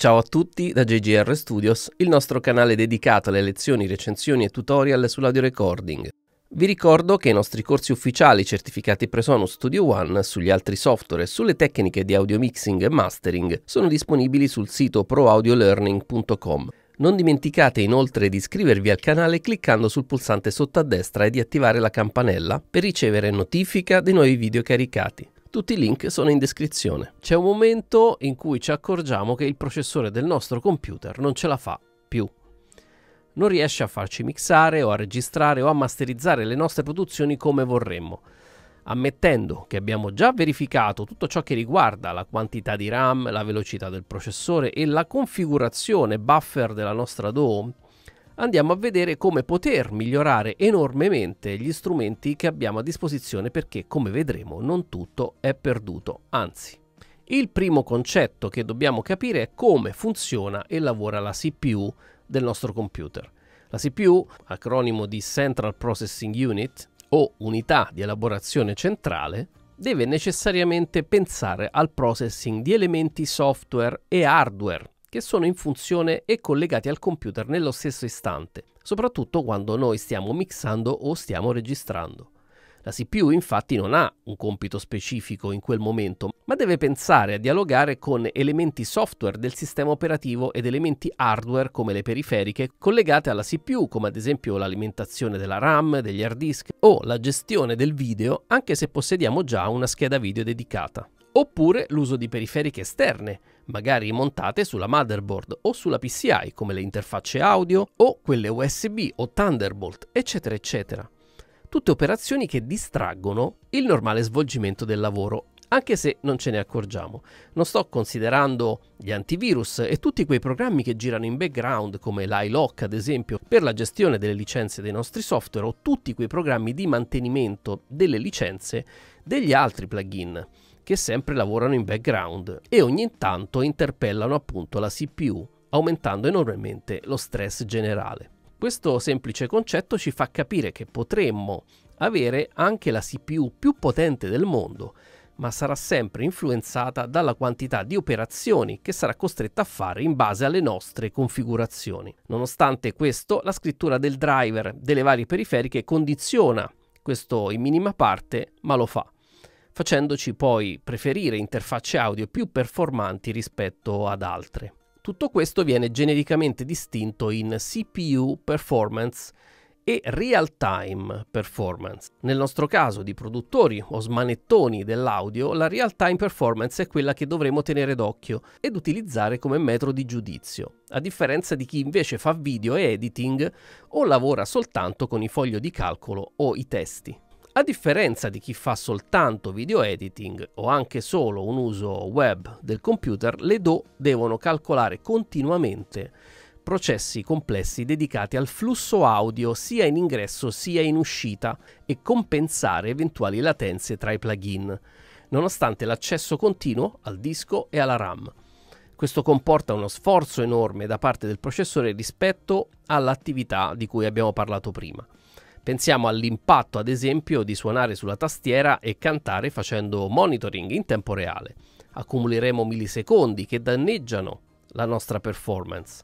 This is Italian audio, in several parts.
Ciao a tutti da JGR Studios, il nostro canale dedicato alle lezioni, recensioni e tutorial sull'audio recording. Vi ricordo che i nostri corsi ufficiali certificati Presonus Studio One sugli altri software e sulle tecniche di audio mixing e mastering sono disponibili sul sito proaudiolearning.com. Non dimenticate inoltre di iscrivervi al canale cliccando sul pulsante sotto a destra e di attivare la campanella per ricevere notifica dei nuovi video caricati. Tutti i link sono in descrizione. C'è un momento in cui ci accorgiamo che il processore del nostro computer non ce la fa più. Non riesce a farci mixare o a registrare o a masterizzare le nostre produzioni come vorremmo. Ammettendo che abbiamo già verificato tutto ciò che riguarda la quantità di RAM, la velocità del processore e la configurazione buffer della nostra DOM, andiamo a vedere come poter migliorare enormemente gli strumenti che abbiamo a disposizione perché come vedremo non tutto è perduto, anzi. Il primo concetto che dobbiamo capire è come funziona e lavora la CPU del nostro computer. La CPU, acronimo di Central Processing Unit o unità di elaborazione centrale, deve necessariamente pensare al processing di elementi software e hardware che sono in funzione e collegati al computer nello stesso istante, soprattutto quando noi stiamo mixando o stiamo registrando. La CPU infatti non ha un compito specifico in quel momento, ma deve pensare a dialogare con elementi software del sistema operativo ed elementi hardware come le periferiche collegate alla CPU, come ad esempio l'alimentazione della RAM, degli hard disk o la gestione del video, anche se possediamo già una scheda video dedicata oppure l'uso di periferiche esterne, magari montate sulla motherboard o sulla PCI come le interfacce audio o quelle USB o Thunderbolt, eccetera eccetera. Tutte operazioni che distraggono il normale svolgimento del lavoro, anche se non ce ne accorgiamo. Non sto considerando gli antivirus e tutti quei programmi che girano in background come l'iLock ad esempio per la gestione delle licenze dei nostri software o tutti quei programmi di mantenimento delle licenze degli altri plugin che sempre lavorano in background e ogni tanto interpellano appunto la CPU, aumentando enormemente lo stress generale. Questo semplice concetto ci fa capire che potremmo avere anche la CPU più potente del mondo, ma sarà sempre influenzata dalla quantità di operazioni che sarà costretta a fare in base alle nostre configurazioni. Nonostante questo, la scrittura del driver delle varie periferiche condiziona questo in minima parte, ma lo fa facendoci poi preferire interfacce audio più performanti rispetto ad altre. Tutto questo viene genericamente distinto in CPU performance e real time performance. Nel nostro caso di produttori o smanettoni dell'audio, la real time performance è quella che dovremo tenere d'occhio ed utilizzare come metro di giudizio, a differenza di chi invece fa video e editing o lavora soltanto con i foglio di calcolo o i testi. A differenza di chi fa soltanto video editing o anche solo un uso web del computer, le DO devono calcolare continuamente processi complessi dedicati al flusso audio sia in ingresso sia in uscita e compensare eventuali latenze tra i plugin, nonostante l'accesso continuo al disco e alla RAM. Questo comporta uno sforzo enorme da parte del processore rispetto all'attività di cui abbiamo parlato prima. Pensiamo all'impatto, ad esempio, di suonare sulla tastiera e cantare facendo monitoring in tempo reale. Accumuleremo millisecondi che danneggiano la nostra performance.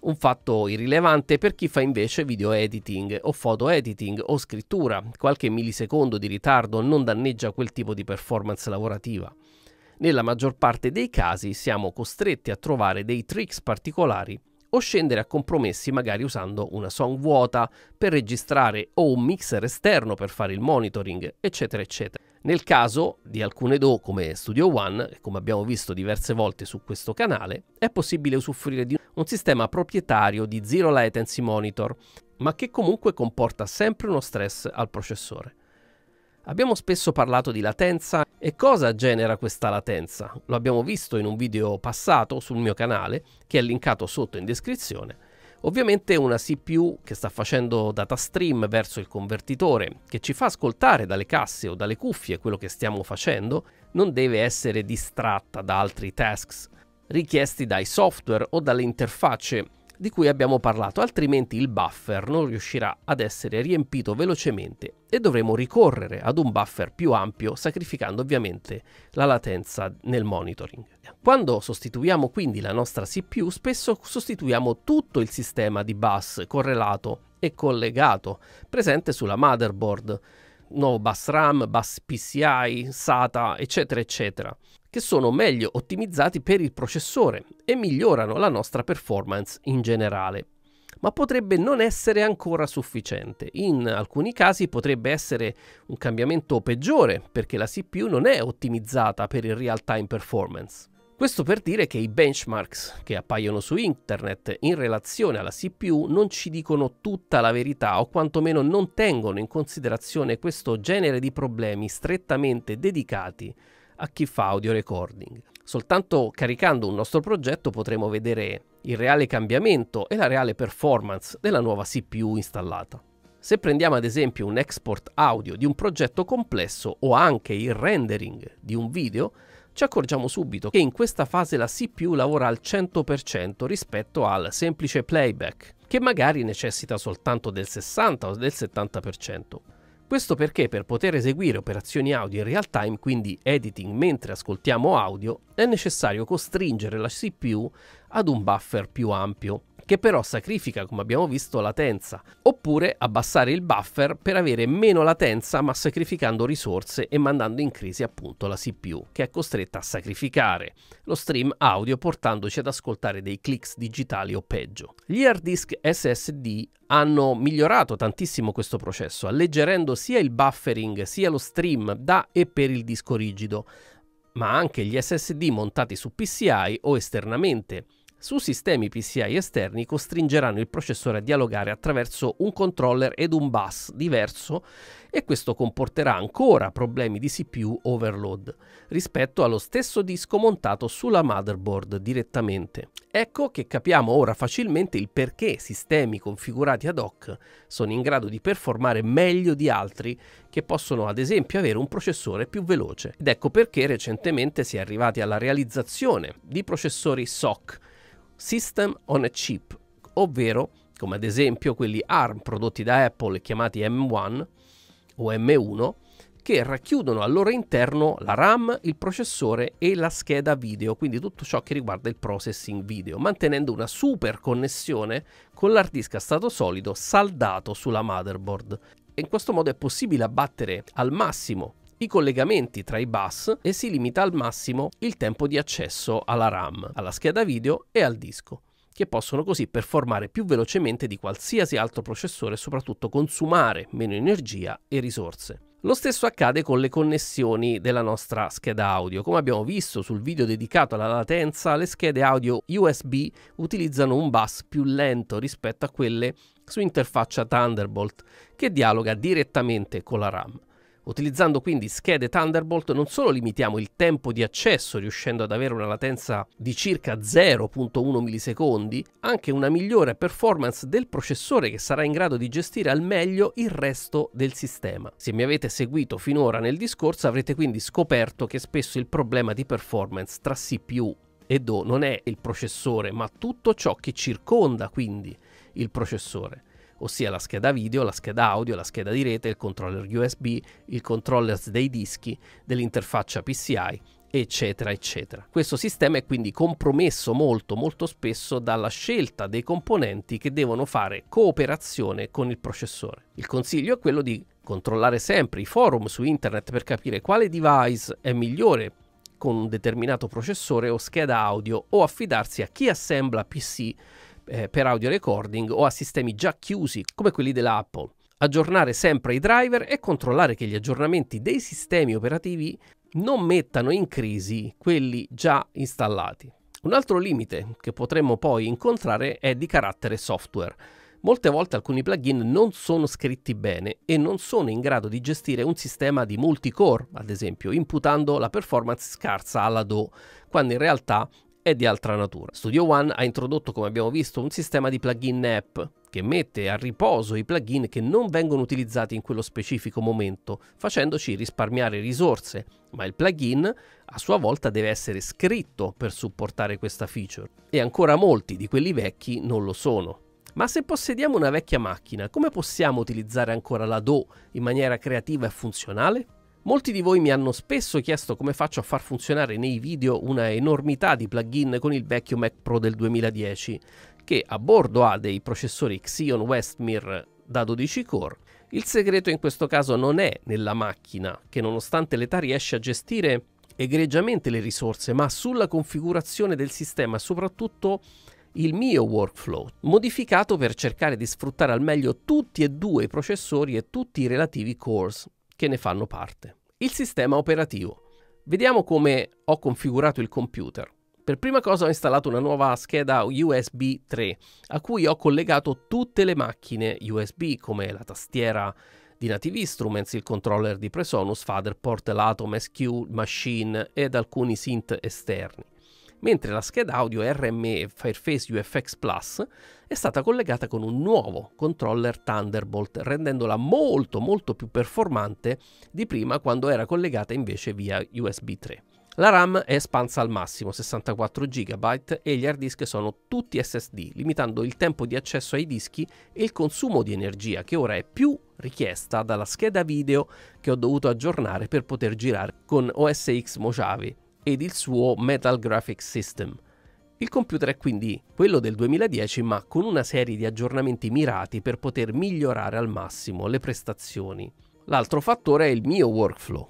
Un fatto irrilevante per chi fa invece video editing o foto editing o scrittura. Qualche millisecondo di ritardo non danneggia quel tipo di performance lavorativa. Nella maggior parte dei casi siamo costretti a trovare dei tricks particolari o scendere a compromessi magari usando una song vuota per registrare o un mixer esterno per fare il monitoring, eccetera, eccetera. Nel caso di alcune DO come Studio One, e come abbiamo visto diverse volte su questo canale, è possibile usufruire di un sistema proprietario di Zero Latency Monitor, ma che comunque comporta sempre uno stress al processore. Abbiamo spesso parlato di latenza e cosa genera questa latenza? Lo abbiamo visto in un video passato sul mio canale che è linkato sotto in descrizione. Ovviamente una CPU che sta facendo data stream verso il convertitore, che ci fa ascoltare dalle casse o dalle cuffie quello che stiamo facendo, non deve essere distratta da altri tasks richiesti dai software o dalle interfacce di cui abbiamo parlato, altrimenti il buffer non riuscirà ad essere riempito velocemente e dovremo ricorrere ad un buffer più ampio sacrificando ovviamente la latenza nel monitoring. Quando sostituiamo quindi la nostra CPU spesso sostituiamo tutto il sistema di bus correlato e collegato presente sulla motherboard, nuovo bus RAM, bus PCI, SATA eccetera eccetera che sono meglio ottimizzati per il processore e migliorano la nostra performance in generale. Ma potrebbe non essere ancora sufficiente. In alcuni casi potrebbe essere un cambiamento peggiore perché la CPU non è ottimizzata per il real-time performance. Questo per dire che i benchmarks che appaiono su internet in relazione alla CPU non ci dicono tutta la verità o quantomeno non tengono in considerazione questo genere di problemi strettamente dedicati a chi fa audio recording. Soltanto caricando un nostro progetto potremo vedere il reale cambiamento e la reale performance della nuova CPU installata. Se prendiamo ad esempio un export audio di un progetto complesso o anche il rendering di un video, ci accorgiamo subito che in questa fase la CPU lavora al 100% rispetto al semplice playback, che magari necessita soltanto del 60 o del 70%. Questo perché per poter eseguire operazioni audio in real time, quindi editing mentre ascoltiamo audio, è necessario costringere la CPU ad un buffer più ampio, che però sacrifica, come abbiamo visto, latenza, oppure abbassare il buffer per avere meno latenza ma sacrificando risorse e mandando in crisi appunto la CPU, che è costretta a sacrificare lo stream audio portandoci ad ascoltare dei clicks digitali o peggio. Gli hard disk SSD hanno migliorato tantissimo questo processo, alleggerendo sia il buffering sia lo stream da e per il disco rigido, ma anche gli SSD montati su PCI o esternamente, su sistemi PCI esterni costringeranno il processore a dialogare attraverso un controller ed un bus diverso e questo comporterà ancora problemi di CPU overload rispetto allo stesso disco montato sulla motherboard direttamente. Ecco che capiamo ora facilmente il perché sistemi configurati ad hoc sono in grado di performare meglio di altri che possono ad esempio avere un processore più veloce. Ed ecco perché recentemente si è arrivati alla realizzazione di processori SOC System on a Chip, ovvero, come ad esempio quelli ARM prodotti da Apple chiamati M1 o M1, che racchiudono al loro interno la RAM, il processore e la scheda video, quindi tutto ciò che riguarda il processing video, mantenendo una super connessione con l'hard disk a stato solido saldato sulla motherboard. in questo modo è possibile abbattere al massimo i collegamenti tra i bus e si limita al massimo il tempo di accesso alla RAM, alla scheda video e al disco che possono così performare più velocemente di qualsiasi altro processore e soprattutto consumare meno energia e risorse. Lo stesso accade con le connessioni della nostra scheda audio. Come abbiamo visto sul video dedicato alla latenza, le schede audio USB utilizzano un bus più lento rispetto a quelle su interfaccia Thunderbolt, che dialoga direttamente con la RAM. Utilizzando quindi schede Thunderbolt non solo limitiamo il tempo di accesso riuscendo ad avere una latenza di circa 0.1 millisecondi, anche una migliore performance del processore che sarà in grado di gestire al meglio il resto del sistema. Se mi avete seguito finora nel discorso avrete quindi scoperto che spesso il problema di performance tra CPU e DO non è il processore ma tutto ciò che circonda quindi il processore ossia la scheda video, la scheda audio, la scheda di rete, il controller USB, il controller dei dischi, dell'interfaccia PCI eccetera eccetera. Questo sistema è quindi compromesso molto molto spesso dalla scelta dei componenti che devono fare cooperazione con il processore. Il consiglio è quello di controllare sempre i forum su internet per capire quale device è migliore con un determinato processore o scheda audio o affidarsi a chi assembla PC eh, per audio recording o a sistemi già chiusi come quelli della Apple. Aggiornare sempre i driver e controllare che gli aggiornamenti dei sistemi operativi non mettano in crisi quelli già installati. Un altro limite che potremmo poi incontrare è di carattere software. Molte volte alcuni plugin non sono scritti bene e non sono in grado di gestire un sistema di multicore, ad esempio, imputando la performance scarsa alla DO, quando in realtà è di altra natura. Studio One ha introdotto, come abbiamo visto, un sistema di plugin app che mette a riposo i plugin che non vengono utilizzati in quello specifico momento, facendoci risparmiare risorse, ma il plugin a sua volta deve essere scritto per supportare questa feature e ancora molti di quelli vecchi non lo sono. Ma se possediamo una vecchia macchina, come possiamo utilizzare ancora la DO in maniera creativa e funzionale? Molti di voi mi hanno spesso chiesto come faccio a far funzionare nei video una enormità di plugin con il vecchio Mac Pro del 2010, che a bordo ha dei processori Xeon Westmir da 12 core. Il segreto in questo caso non è nella macchina, che nonostante l'età riesce a gestire egregiamente le risorse, ma sulla configurazione del sistema e soprattutto il mio workflow, modificato per cercare di sfruttare al meglio tutti e due i processori e tutti i relativi cores, che ne fanno parte. Il sistema operativo. Vediamo come ho configurato il computer. Per prima cosa ho installato una nuova scheda USB 3 a cui ho collegato tutte le macchine USB come la tastiera di Native Instruments, il controller di Presonus, Fatherport, l'Atom SQ Machine ed alcuni synth esterni mentre la scheda audio RME Fireface UFX Plus è stata collegata con un nuovo controller Thunderbolt, rendendola molto molto più performante di prima quando era collegata invece via USB 3. La RAM è espansa al massimo 64 GB e gli hard disk sono tutti SSD, limitando il tempo di accesso ai dischi e il consumo di energia che ora è più richiesta dalla scheda video che ho dovuto aggiornare per poter girare con OS X Mojave ed il suo Metal Graphics System. Il computer è quindi quello del 2010 ma con una serie di aggiornamenti mirati per poter migliorare al massimo le prestazioni. L'altro fattore è il mio workflow.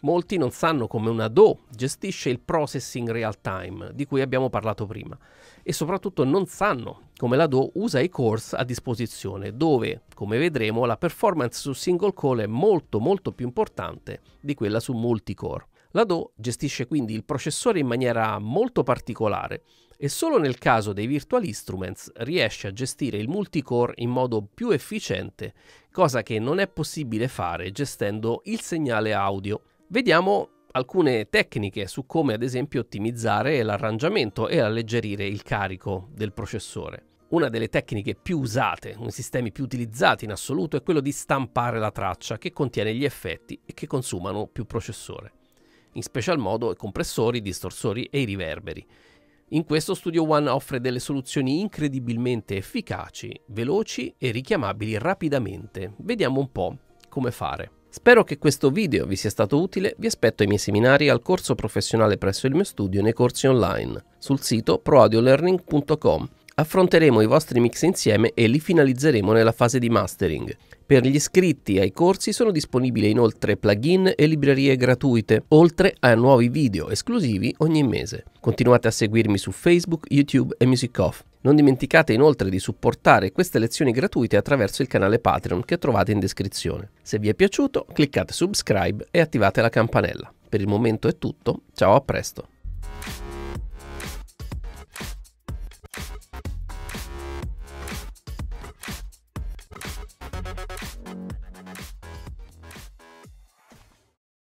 Molti non sanno come una DO gestisce il processing real time di cui abbiamo parlato prima e soprattutto non sanno come la DO usa i cores a disposizione dove, come vedremo, la performance su single call è molto molto più importante di quella su multicore. La Do gestisce quindi il processore in maniera molto particolare e solo nel caso dei Virtual Instruments riesce a gestire il multicore in modo più efficiente, cosa che non è possibile fare gestendo il segnale audio. Vediamo alcune tecniche su come ad esempio ottimizzare l'arrangiamento e alleggerire il carico del processore. Una delle tecniche più usate, uno dei sistemi più utilizzati in assoluto, è quello di stampare la traccia che contiene gli effetti e che consumano più processore in special modo i compressori, i distorsori e i riverberi. In questo Studio One offre delle soluzioni incredibilmente efficaci, veloci e richiamabili rapidamente. Vediamo un po' come fare. Spero che questo video vi sia stato utile, vi aspetto ai miei seminari e al corso professionale presso il mio studio nei corsi online sul sito proadiolearning.com affronteremo i vostri mix insieme e li finalizzeremo nella fase di mastering. Per gli iscritti ai corsi sono disponibili inoltre plugin e librerie gratuite, oltre a nuovi video esclusivi ogni mese. Continuate a seguirmi su Facebook, YouTube e Music Off. Non dimenticate inoltre di supportare queste lezioni gratuite attraverso il canale Patreon che trovate in descrizione. Se vi è piaciuto, cliccate subscribe e attivate la campanella. Per il momento è tutto, ciao a presto!